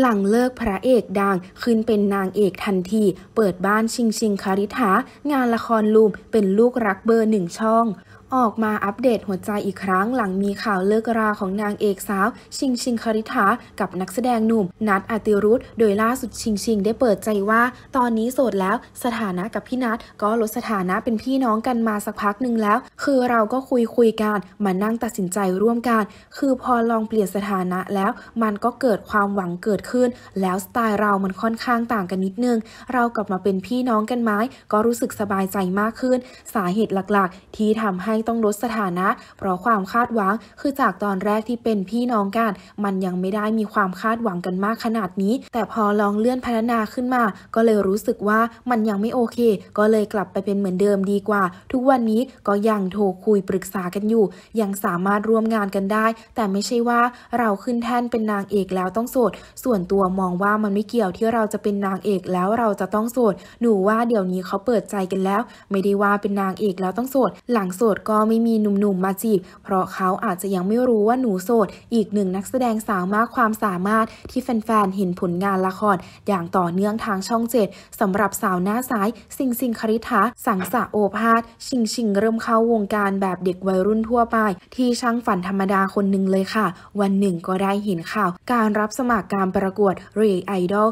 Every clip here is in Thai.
หลังเลิกพระเอกดังขึ้นเป็นนางเอกทันที เปิดบ้านชิงชิงคาริธางานละครลูมเป็นลูกรักเบอร์หนึ่งช่องออกมาอัปเดตหัวใจอีกครั้งหลังมีข่าวเลิกราของนางเอกสาว ชิงชิงคาริธา กับนักแสดง หนุ่ม นัทอติรุธ โดยล่าสุดชิงชิงได้เปิดใจว่า ตอนนี้โสดแล้วสถานะกับพี่นัท ก็ลดสถานะเป็นพี่น้องกันมาสักพักหนึ่งแล้ว คือเราก็คุยคุยกันมานั่งตัดสินใจร่วมกัน คือพอลองเปลี่ยนสถานะแล้วมันก็เกิดความหวังเกิดขึ้นแล้วสไตล์เรามันค่อนข้างต่างกันนิดนึงเรากลับมาเป็นพี่น้องกันไหมก็รู้สึกสบายใจมากขึ้น สาเหตุหลักๆ ที่ทำให้ต้องลดสถานะ เพราะความคาดหวังคือจากตอนแรกที่เป็นพี่น้องกันมันยังไม่ได้มีความคาดหวังกันมากขนาดนี้ แต่พอลองเลื่อนพัฒนาขึ้นมา ก็เลยรู้สึกว่ามันยังไม่โอเค ก็เลยกลับไปเป็นเหมือนเดิมดีกว่า ทุกวันนี้ก็ยังโทรคุยปรึกษากันอยู่ ยังสามารถร่วมงานกันได้ แต่ไม่ใช่ว่าเราขึ้นแท่นเป็นนางเอกแล้วต้องโสด ส่วนตัวมองว่ามันไม่เกี่ยวที่เราจะเป็นนางเอกแล้วเราจะต้องโสด หนูว่าเดี๋ยวนี้เขาเปิดใจกันแล้ว ไม่ได้ว่าเป็นนางเอกแล้วต้องโสด หลังโสดก็ไม่มีหนุ่มๆมาจีบ เพราะเขาอาจจะยังไม่รู้ว่าหนูโสด อีกหนึ่งนักแสดงสาวมากความสามารถที่แฟนๆเห็นผลงานละคร อย่างต่อเนื่องทางช่องเจ็ดสำหรับสาวหน้าซ้าย สิงสิงคริธาสังสะโอภาส ชิงชิงเริ่มเข้าวงการแบบเด็กวัยรุ่นทั่วไป ที่ช่างฝันธรรมดาคนหนึ่งเลยค่ะ วันหนึ่งก็ได้เห็นข่าวการรับสมัครการประกวดเรย์ไอดอล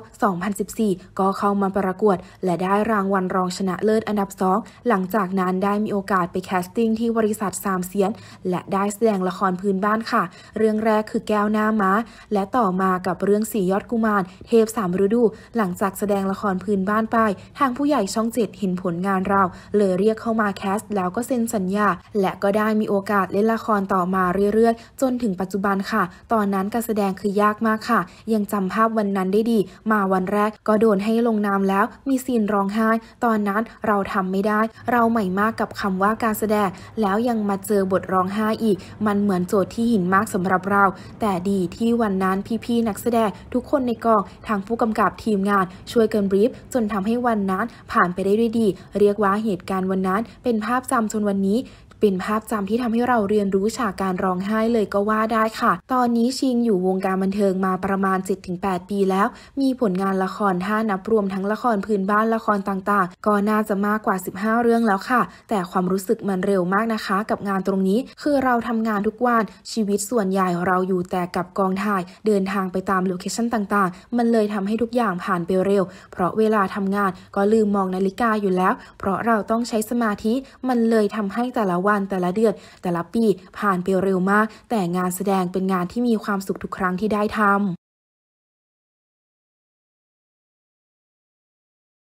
2014 ก็เข้ามาประกวดและได้รางวัลรองชนะเลิศอันดับ2หลังจากนั้นได้มีโอกาสไปแคสติ้งที่ที่บริษัทสามเสียน และได้แสดงละครพื้นบ้านค่ะ เรื่องแรกคือแก้วหน้าม้าและต่อมากับเรื่องสียอดกุมาร เทพสามฤดู หลังจากแสดงละครพื้นบ้านไป ทางผู้ใหญ่ช่องเจ็ดเห็นผลงานเรา เลยเรียกเข้ามาแคสต์แล้วก็เซ็นสัญญา และก็ได้มีโอกาสเล่นละครต่อมาเรื่อย ๆ จนถึงปัจจุบันค่ะ ตอนนั้นการแสดงคือยากมากค่ะ ยังจำภาพวันนั้นได้ดี มาวันแรกก็โดนให้ลงนามแล้ว มีซีนร้องไห้ ตอนนั้นเราทำไม่ได้ เราใหม่มากกับคำว่าการแสดงแล้วยังมาเจอบทร้องไห้อีก มันเหมือนโจทย์ที่หินมากสำหรับเรา แต่ดีที่วันนั้นพี่ ๆ นักแสดง ทุกคนในกอง ทางผู้กำกับทีมงานช่วยเกินบรีฟจนทำให้วันนั้นผ่านไปได้ด้วยดี เรียกว่าเหตุการณ์วันนั้นเป็นภาพจำจนวันนี้เป็นภาพจำที่ทำให้เราเรียนรู้ฉากการร้องไห้เลยก็ว่าได้ค่ะ ตอนนี้ชิงอยู่วงการบันเทิงมาประมาณ7-8ปีแล้ว มีผลงานละครท่านับรวมทั้งละครพื้นบ้านละครต่างๆ ก็น่าจะมากกว่า 15 เรื่องแล้วค่ะ แต่ความรู้สึกมันเร็วมากนะคะ กับงานตรงนี้คือเราทำงานทุกวันชีวิตส่วนใหญ่เราอยู่แต่กับกองถ่าย เดินทางไปตามโลเคชั่นต่างๆมันเลยทำให้ทุกอย่างผ่านไปเร็ว เพราะเวลาทำงานก็ลืมมองนาฬิกาอยู่แล้ว เพราะเราต้องใช้สมาธิมันเลยทำให้แต่ละวันันแต่ละเดือนแต่ละปีผ่านไปเร็วมาก แต่งานแสดงเป็นงานที่มีความสุขทุกครั้งที่ได้ทำ